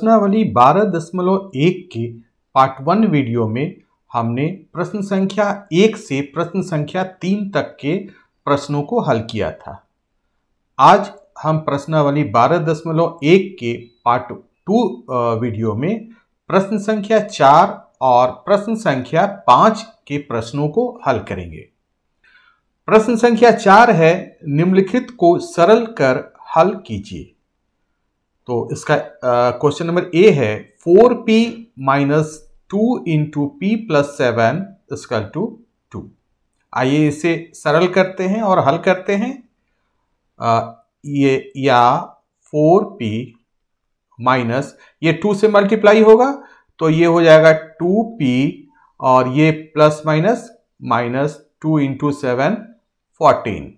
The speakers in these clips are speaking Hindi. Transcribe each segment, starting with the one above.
प्रश्नावली 12.1 के पार्ट वन वीडियो में हमने प्रश्न संख्या एक से प्रश्न संख्या तीन तक के प्रश्नों को हल किया था आज हम प्रश्नावली 12.1 के पार्ट टू वीडियो में प्रश्न संख्या चार और प्रश्न संख्या पाँच के प्रश्नों को हल करेंगे प्रश्न संख्या चार है निम्नलिखित को सरल कर हल कीजिए तो इसका क्वेश्चन नंबर ए है four P minus two into P plus seven equal to two आइए इसे सरल करते हैं और हल करते हैं आ, ये या फोर पी माइनस ये टू से मल्टीप्लाई होगा तो ये हो जाएगा टू पी और ये plus minus minus two into seven fourteen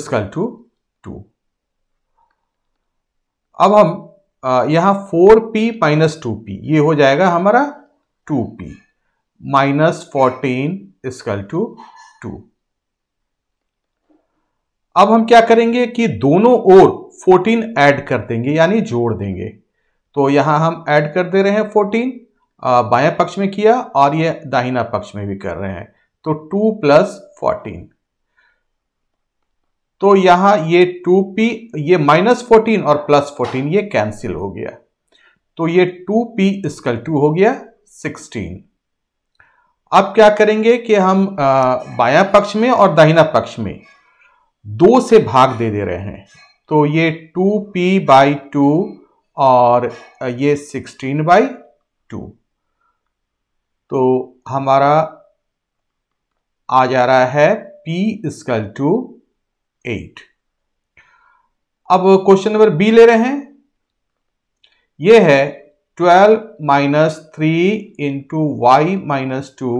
equal to two अब हम यहाँ four P minus two P ये हो जाएगा हमारा two P minus fourteen equal to two अब हम क्या करेंगे कि दोनों ओर 14 ऐड कर देंगे यानी जोड़ देंगे तो यहां हम ऐड कर दे रहे हैं 14 बाया पक्ष में किया और ये दाहिना पक्ष में भी कर रहे हैं तो 2 प्लस फोर्टीन तो यहां ये टू पी ये माइनस फोर्टीन और प्लस फोर्टीन ये कैंसिल हो गया तो ये टू पी स्कल टू हो गया सिक्सटीन अब क्या करेंगे कि हम बायां पक्ष में और दाहिना पक्ष में दो से भाग दे दे रहे हैं तो ये टू पी बाई टू और ये सिक्सटीन बाई टू तो हमारा आ जा रहा है पी स्कल टू एट अब क्वेश्चन नंबर बी ले रहे हैं यह है twelve minus three into Y minus two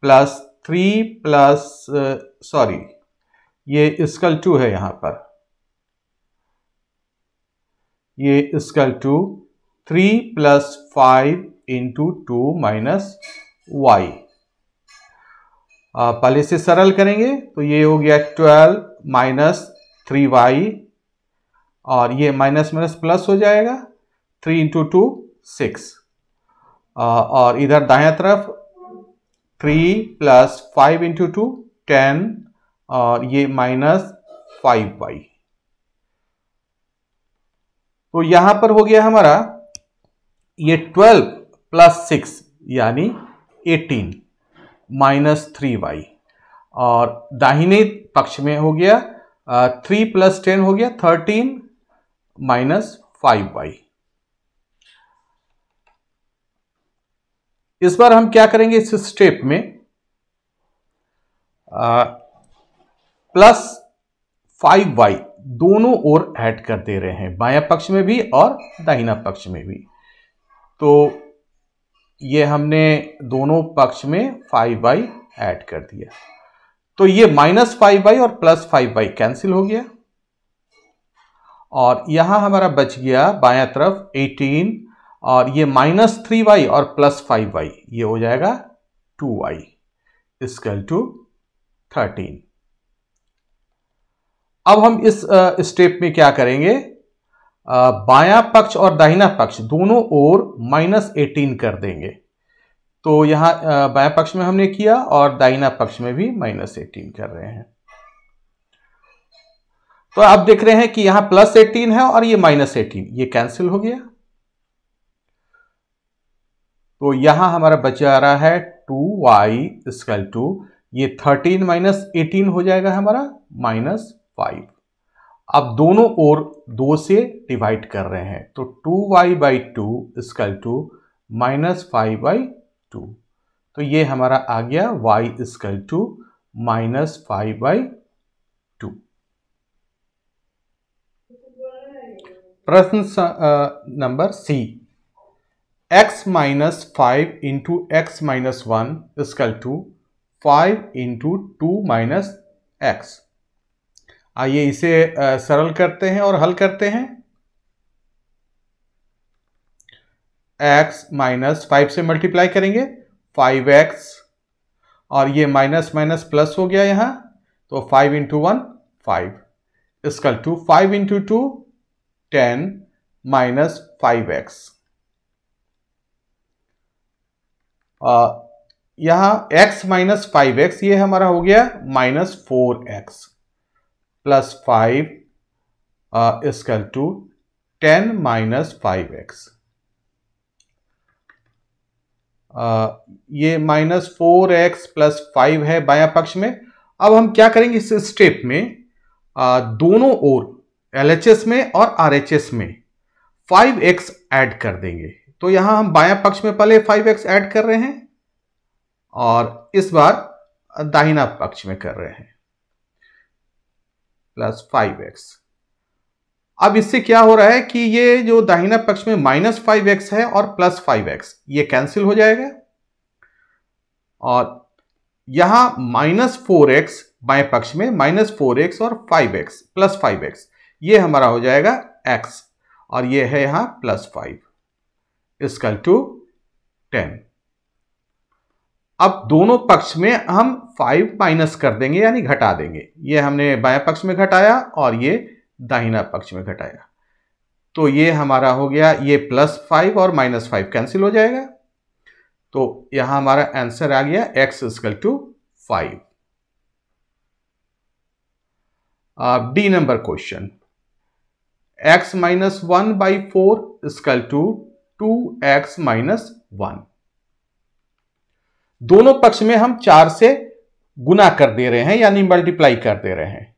plus three plus sorry ये स्कल टू है यहां पर ये equal to three plus five into two minus Y पहले से सरल करेंगे तो ये हो गया ट्वेल्व माइनस थ्री वाई और ये माइनस माइनस प्लस हो जाएगा थ्री इंटू टू सिक्स और इधर दाया तरफ three plus five into two ten और ये माइनस फाइव वाई तो यहां पर हो गया हमारा ये ट्वेल्व प्लस सिक्स यानी एटीन माइनस थ्री वाई और दाहिने पक्ष में हो गया थ्री प्लस टेन हो गया थर्टीन माइनस फाइव वाई इस बार हम क्या करेंगे इस स्टेप में प्लस फाइव वाई दोनों ओर ऐड कर दे रहे हैं बाया पक्ष में भी और दाहिना पक्ष में भी तो ये हमने दोनों पक्ष में फाइव बाई एड कर दिया तो ये माइनस फाइव बाई और प्लस फाइव बाई कैंसिल हो गया और यहां हमारा बच गया बायां तरफ एटीन और ये माइनस थ्री वाई और प्लस फाइव वाई ये हो जाएगा two Y equal to thirteen अब हम इस स्टेप में क्या करेंगे बायां पक्ष और दाहिना पक्ष दोनों ओर माइनस एटीन कर देंगे तो यहां बायां पक्ष में हमने किया और दाहिना पक्ष में भी माइनस एटीन कर रहे हैं तो आप देख रहे हैं कि यहां प्लस एटीन है और ये माइनस एटीन ये कैंसिल हो गया तो यहां हमारा बचा रहा है टू वाई स्क्वायर टू ये थर्टीन माइनस एटीन हो जाएगा हमारा माइनस फाइव अब दोनों ओर दो से डिवाइड कर रहे हैं तो two Y by two equal to minus five by two तो ये हमारा आ गया Y equal to minus five by two प्रश्न number C X minus five into x minus one equal to five into two minus X आइए इसे सरल करते हैं और हल करते हैं एक्स माइनस फाइव से मल्टीप्लाई करेंगे फाइव एक्स और ये माइनस माइनस प्लस हो गया यहां तो five into one five equal to five into two ten minus five X यहां x माइनस फाइव एक्स ये हमारा हो गया minus four x plus five equal to ten minus five X ये minus four x plus five है बाया पक्ष में अब हम क्या करेंगे इस स्टेप में आ, uh, दोनों ओर एलएचएस में और आरएचएस में फाइव एक्स एड कर देंगे तो यहां हम बाया पक्ष में पहले फाइव एक्स एड कर रहे हैं और इस बार दाहिना पक्ष में कर रहे हैं प्लस फाइव एक्स अब इससे क्या हो रहा है कि ये जो दाहिना पक्ष में माइनस फाइव एक्स है और प्लस फाइव एक्स ये कैंसिल हो जाएगा और यहां माइनस फोर एक्स बाएं पक्ष में माइनस फोर एक्स और five x plus five X ये हमारा हो जाएगा एक्स और ये है यहां plus five equal to ten अब दोनों पक्ष में हम फाइव माइनस कर देंगे यानी घटा देंगे ये हमने बाया पक्ष में घटाया और ये दाहिना पक्ष में घटाया तो ये हमारा हो गया ये प्लस फाइव और माइनस फाइव कैंसिल हो जाएगा तो यहां हमारा आंसर आ गया एक्स इजकल टू फाइव अब D number question X minus one by four equal to two X minus one दोनों पक्ष में हम चार से गुना कर दे रहे हैं यानी मल्टीप्लाई कर दे रहे हैं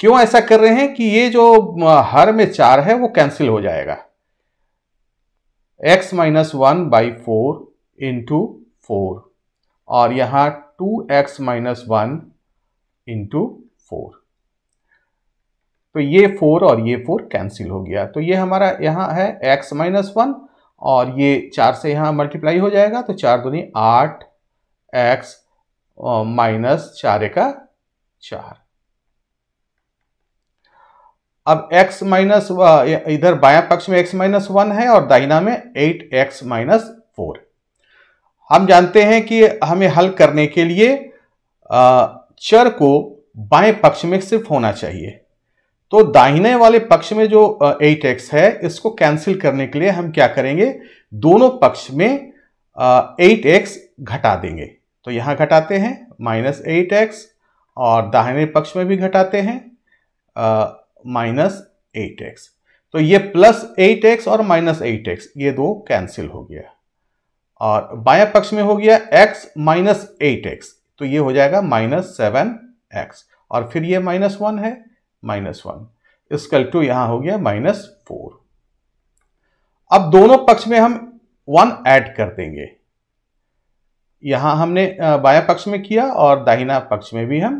क्यों ऐसा कर रहे हैं कि ये जो हर में चार है वो कैंसिल हो जाएगा x minus one by four into four और यहां two X minus one into four तो ये फोर और ये फोर कैंसिल हो गया तो ये हमारा यहां है x माइनस वन और ये चार से यहां मल्टीप्लाई हो जाएगा तो चार दुनी आठ एक्स माइनस चार का चार अब x माइनस इधर बाया पक्ष में x माइनस वन है और दाहिना में एट एक्स माइनस फोर हम जानते हैं कि हमें हल करने के लिए चर को बाएं पक्ष में सिर्फ होना चाहिए तो दाहिने वाले पक्ष में जो एट एक्स है इसको कैंसिल करने के लिए हम क्या करेंगे दोनों पक्ष में एट एक्स घटा देंगे तो यहाँ घटाते हैं माइनस एट एक्स और दाहिने पक्ष में भी घटाते हैं माइनस एट एक्स तो ये प्लस एट एक्स और माइनस एट एक्स ये दो कैंसिल हो गया और बाया पक्ष में हो गया एक्स माइनस एट एक्स तो ये हो जाएगा माइनस सेवन एक्स और फिर ये माइनस वन है माइनस वन इसकल टू यहां हो गया माइनस फोर अब दोनों पक्ष में हम वन ऐड कर देंगे यहाँ हमने बाया पक्ष में किया और दाहिना पक्ष में भी हम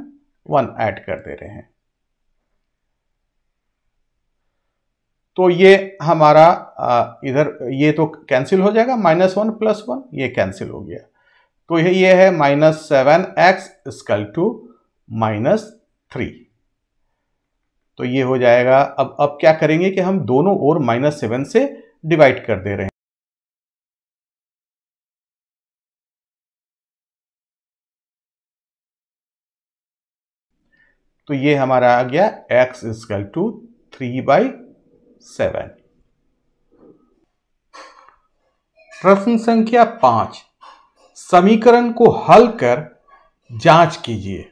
वन ऐड कर दे रहे हैं तो ये हमारा इधर ये तो कैंसिल हो जाएगा माइनस वन प्लस वन ये कैंसिल हो गया तो ये ये है minus seven X equal to minus three तो ये हो जाएगा अब अब क्या करेंगे कि हम दोनों ओर माइनस सेवन से डिवाइड कर दे रहे हैं तो ये हमारा आ गया X equal to three by seven प्रश्न संख्या पांच समीकरण को हल कर जांच कीजिए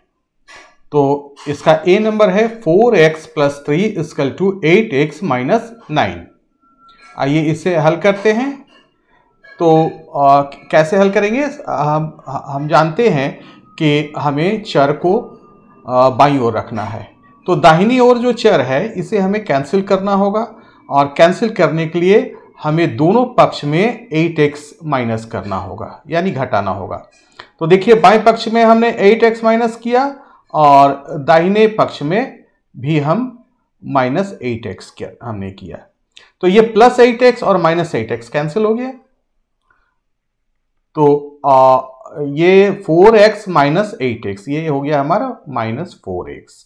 तो इसका ए नंबर है four x plus three equal to eight x minus nine आइए इसे हल करते हैं तो आ, कैसे हल करेंगे हम हम जानते हैं कि हमें चर को बाई ओर रखना है तो दाहिनी ओर जो चेयर है इसे हमें कैंसिल करना होगा और कैंसिल करने के लिए हमें दोनों पक्ष में 8x माइनस करना होगा यानी घटाना होगा तो देखिए बाएं पक्ष में हमने 8x माइनस किया और दाहिने पक्ष में भी हम माइनस एट एक्स हमने किया तो ये प्लस एट एक्स और माइनस एट एक्स कैंसिल हो गया तो आ, ये four x minus eight x ये हो गया हमारा minus four x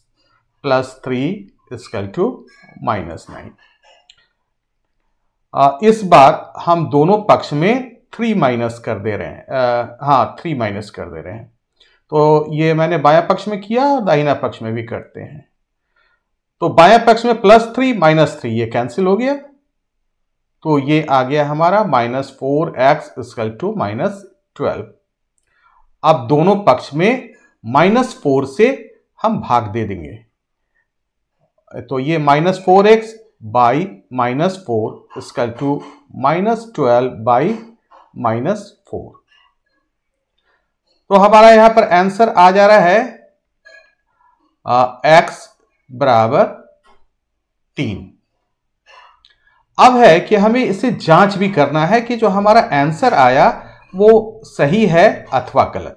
plus three is equal to minus nine इस बार हम दोनों पक्ष में थ्री माइनस कर दे रहे हैं आ, हाँ थ्री माइनस कर दे रहे हैं तो ये मैंने बाया पक्ष में किया और दाहिना पक्ष में भी करते हैं तो बाया पक्ष में प्लस थ्री माइनस थ्री ये कैंसिल हो गया तो ये आ गया हमारा minus four x is equal to minus twelve अब दोनों पक्ष में माइनस फोर से हम भाग दे देंगे तो ये minus four x by minus four is equal to minus twelve by minus four तो हमारा यहां पर आंसर आ जा रहा है एक्स बराबर तीन अब है कि हमें इसे जांच भी करना है कि जो हमारा आंसर आया वो सही है अथवा गलत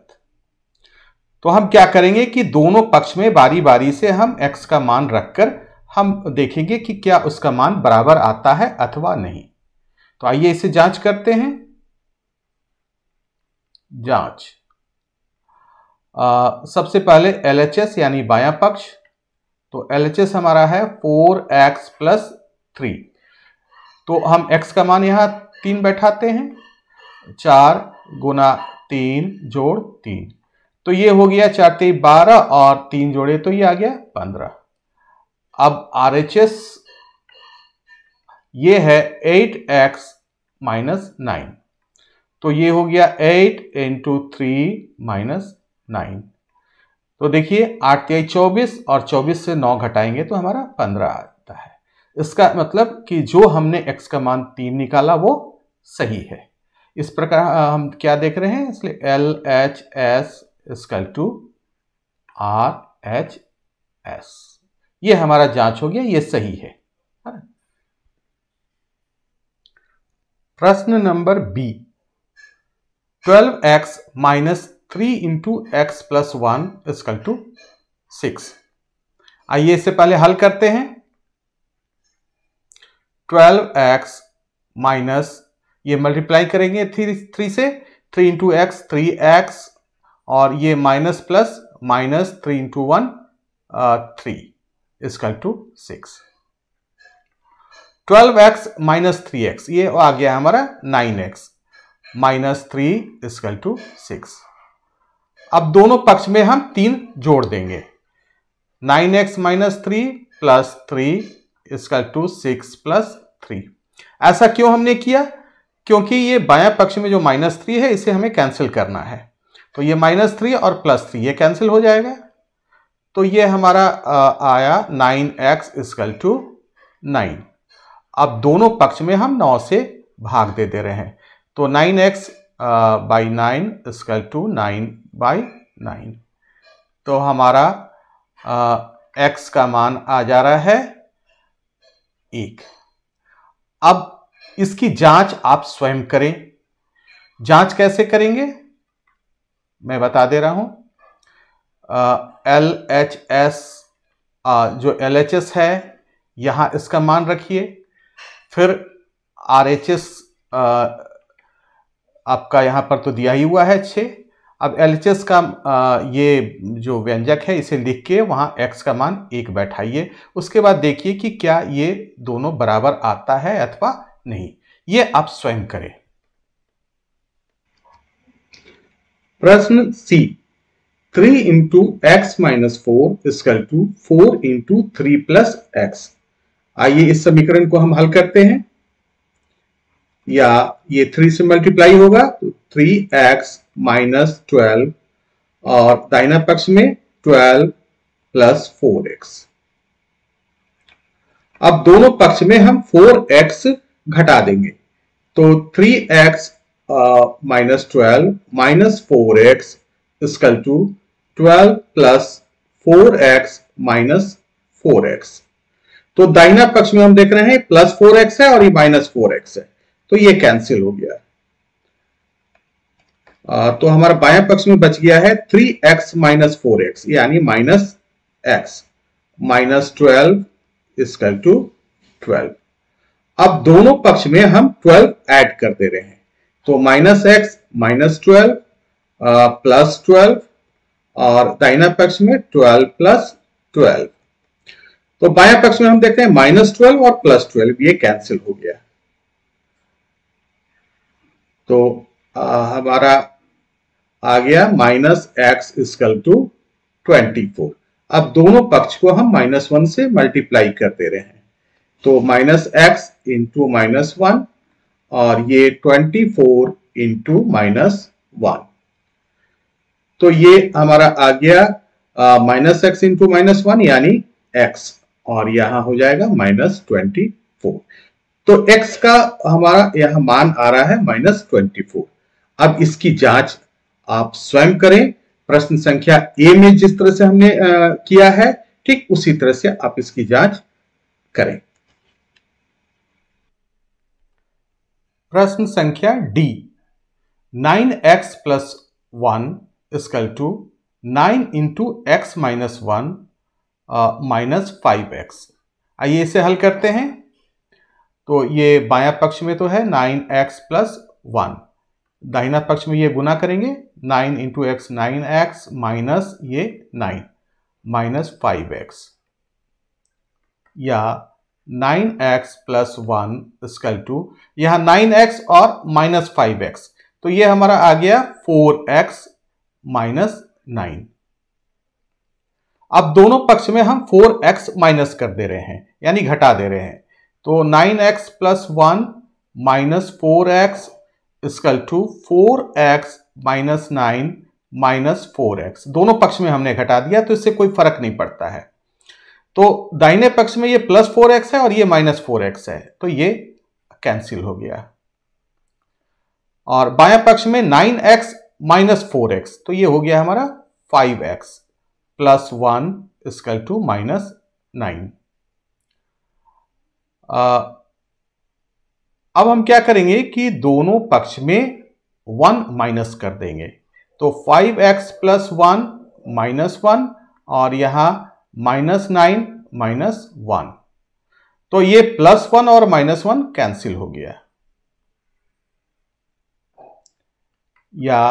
तो हम क्या करेंगे कि दोनों पक्ष में बारी बारी से हम x का मान रखकर हम देखेंगे कि क्या उसका मान बराबर आता है अथवा नहीं तो आइए इसे जांच करते हैं जांच आ, सबसे पहले एल यानी बायां पक्ष तो एल हमारा है फोर एक्स प्लस थ्री तो हम x का मान यहां तीन बैठाते हैं चार गुना तीन जोड़ तीन तो ये हो गया चार तेई बारह और तीन जोड़े तो ये आ गया पंद्रह अब आर एच एस ये है एट एक्स माइनस नाइन तो ये हो गया eight into three minus nine तो देखिए आठ तेई चौबीस और चौबीस से नौ घटाएंगे तो हमारा पंद्रह आता है इसका मतलब कि जो हमने एक्स का मान तीन निकाला वो सही है इस प्रकार हम क्या देख रहे हैं इसलिए L H S equal to R H S ये हमारा जांच हो गया ये सही है प्रश्न number B twelve x minus three into x plus one equal to six आइए इससे पहले हल करते हैं ट्वेल्व एक्स माइनस ये मल्टीप्लाई करेंगे थ्री थ्री से three into x three x और ये minus plus minus three into one three is equal to six twelve x minus three x ये आ गया हमारा nine x minus three is equal to six अब दोनों पक्ष में हम तीन जोड़ देंगे nine x minus three plus three is equal to six plus three ऐसा क्यों हमने किया क्योंकि ये बाया पक्ष में जो माइनस थ्री है इसे हमें कैंसिल करना है तो ये माइनस थ्री और प्लस थ्री ये कैंसिल हो जाएगा तो ये हमारा आया nine x is equal to nine अब दोनों पक्ष में हम नौ से भाग दे दे रहे हैं तो nine x by nine is equal to nine by nine तो हमारा एक्स का मान आ जा रहा है एक अब इसकी जांच आप स्वयं करें जांच कैसे करेंगे मैं बता दे रहा हूं एल एच एस जो एल एच एस है यहां इसका मान रखिए फिर आर एच एस आपका यहां पर तो दिया ही हुआ है छः अब एल एच एस का आ, ये जो व्यंजक है इसे लिख के वहां एक्स का मान एक बैठाइए उसके बाद देखिए कि क्या ये दोनों बराबर आता है अथवा नहीं ये आप स्वयं करें प्रश्न C three into x minus four square to four into three plus x आइए इस समीकरण को हम हल करते हैं या ये थ्री से मल्टीप्लाई होगा तो थ्री एक्स माइनस ट्वेल्व और दाहिना पक्ष में ट्वेल्व प्लस फोर एक्स अब दोनों पक्ष में हम फोर एक्स घटा देंगे तो 3x x minus twelve minus four x equal to twelve plus four x minus four x तो दाहिना पक्ष में हम देख रहे हैं प्लस फोर एक्स है और ये माइनस फोर एक्स है तो ये कैंसिल हो गया आ, तो हमारा बाया पक्ष में बच गया है three x minus four x यानी minus x minus twelve equal to twelve अब दोनों पक्ष में हम ट्वेल्व ऐड कर दे रहे हैं तो minus x minus twelve plus twelve और दाहिना पक्ष में ट्वेल्व प्लस ट्वेल्व तो बाया पक्ष में हम देखते हैं माइनस ट्वेल्व और प्लस ट्वेल्व ये कैंसिल हो गया तो आ, हमारा आ गया minus x equal to twenty four अब दोनों पक्ष को हम माइनस वन से मल्टीप्लाई कर दे रहे हैं तो minus x into minus one और ये twenty four into minus one तो ये हमारा आ गया minus x into minus one यानी एक्स और यहां हो जाएगा माइनस ट्वेंटी फोर तो एक्स का हमारा यह मान आ रहा है माइनस ट्वेंटी फोर अब इसकी जांच आप स्वयं करें प्रश्न संख्या ए में जिस तरह से हमने आ, किया है ठीक उसी तरह से आप इसकी जांच करें प्रश्न संख्या D nine x plus one equal to nine into x minus one minus five x आइए इसे हल करते हैं तो ये बाया पक्ष में तो है नाइन एक्स प्लस वन दाहिना पक्ष में ये गुना करेंगे nine into x nine x minus ये नाइन माइनस फाइव एक्स या nine x plus one equal to यहां नाइन एक्स और माइनस फाइव एक्स तो ये हमारा आ गया फोर एक्स माइनस नाइन अब दोनों पक्ष में हम फोर एक्स माइनस कर दे रहे हैं यानी घटा दे रहे हैं तो nine x plus one minus four x equal to four x minus nine minus four x दोनों पक्ष में हमने घटा दिया तो इससे कोई फर्क नहीं पड़ता है तो दाहिने पक्ष में ये प्लस फोर एक्स है और ये माइनस फोर एक्स है तो ये कैंसिल हो गया और बाया पक्ष में nine x minus four x तो ये हो गया हमारा five x plus one is equal to minus nine अब हम क्या करेंगे कि दोनों पक्ष में वन माइनस कर देंगे तो five x plus one minus one और यहां माइनस नाइन माइनस वन तो ये प्लस वन और माइनस वन कैंसिल हो गया या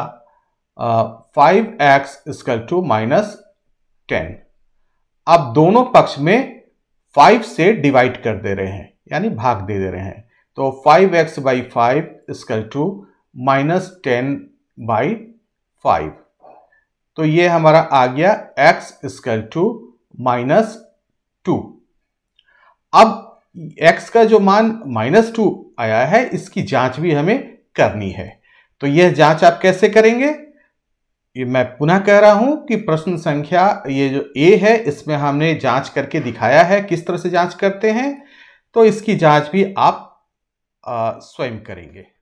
five x equal to minus ten अब दोनों पक्ष में फाइव से डिवाइड कर दे रहे हैं यानी भाग दे दे रहे हैं तो five x by five equal to minus ten by five तो ये हमारा आ गया x equal to minus two अब x का जो मान माइनस टू आया है इसकी जांच भी हमें करनी है तो यह जांच आप कैसे करेंगे ये मैं पुनः कह रहा हूं कि प्रश्न संख्या ये जो ए है इसमें हमने जांच करके दिखाया है किस तरह से जांच करते हैं तो इसकी जांच भी आप स्वयं करेंगे